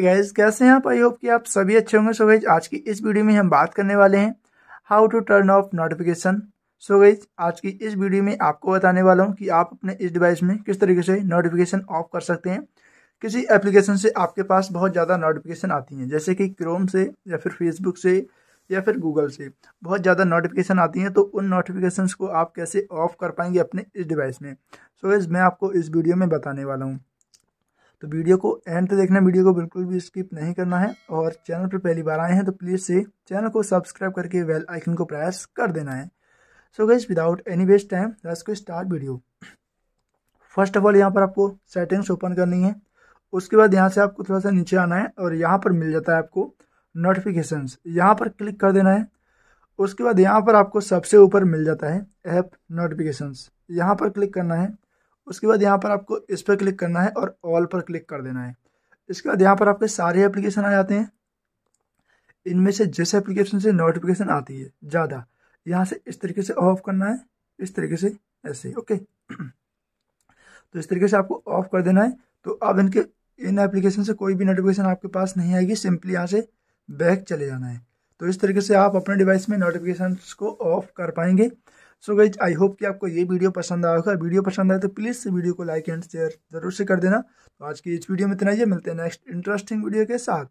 gas कैसे हैं आप आई होप कि आप सभी अच्छे होंगे सो गैज आज की इस वीडियो में हम बात करने वाले हैं how to turn off notification so guys आज की इस वीडियो में आपको बताने वाला हूं कि आप अपने इस डिवाइस में किस तरीके से नोटिफिकेशन ऑफ कर सकते हैं किसी एप्लीकेशन से आपके पास बहुत ज़्यादा नोटिफिकेशन आती हैं जैसे कि क्रोम से या फिर फेसबुक से या फिर गूगल से बहुत ज़्यादा नोटिफिकेशन आती हैं तो उन नोटिफिकेशन को आप कैसे ऑफ कर पाएंगे अपने इस डिवाइस में सो so, मैं आपको इस वीडियो में बताने वाला हूँ तो वीडियो को एंड तक देखना वीडियो को बिल्कुल भी स्किप नहीं करना है और चैनल पर पहली बार आए हैं तो प्लीज़ से चैनल को सब्सक्राइब करके वेल आइकन को प्रेस कर देना है so guys without any waste time let's को start video first of all यहाँ पर आपको सेटिंग्स ओपन करनी है उसके बाद यहाँ से आपको थोड़ा सा नीचे आना है और यहाँ पर मिल जाता है आपको नोटिफिकेशन यहाँ पर क्लिक कर देना है उसके बाद यहाँ पर आपको सबसे ऊपर मिल जाता है ऐप नोटिफिकेशंस यहाँ पर क्लिक करना है उसके बाद यहाँ पर आपको इस पर क्लिक करना है और ऑल पर क्लिक कर देना है इसके बाद यहाँ पर आपके सारे एप्लीकेशन आ जाते हैं इनमें से जिस एप्लीकेशन से नोटिफिकेशन आती है ज़्यादा यहाँ से इस तरीके से ऑफ करना है इस तरीके से ऐसे ओके तो इस तरीके से आपको ऑफ कर देना है तो अब इनके इन एप्लीकेशन से कोई भी नोटिफिकेशन आपके पास नहीं आएगी सिंपली यहाँ से बैक चले जाना है तो इस तरीके से आप अपने डिवाइस में नोटिफिकेशन को ऑफ कर पाएंगे सो गई आई होप कि आपको ये वीडियो पसंद आया होगा वीडियो पसंद आए तो प्लीज़ वीडियो को लाइक एंड शेयर जरूर से कर देना तो आज की इस वीडियो में इतना ही मिलते हैं नेक्स्ट इंटरेस्टिंग वीडियो के साथ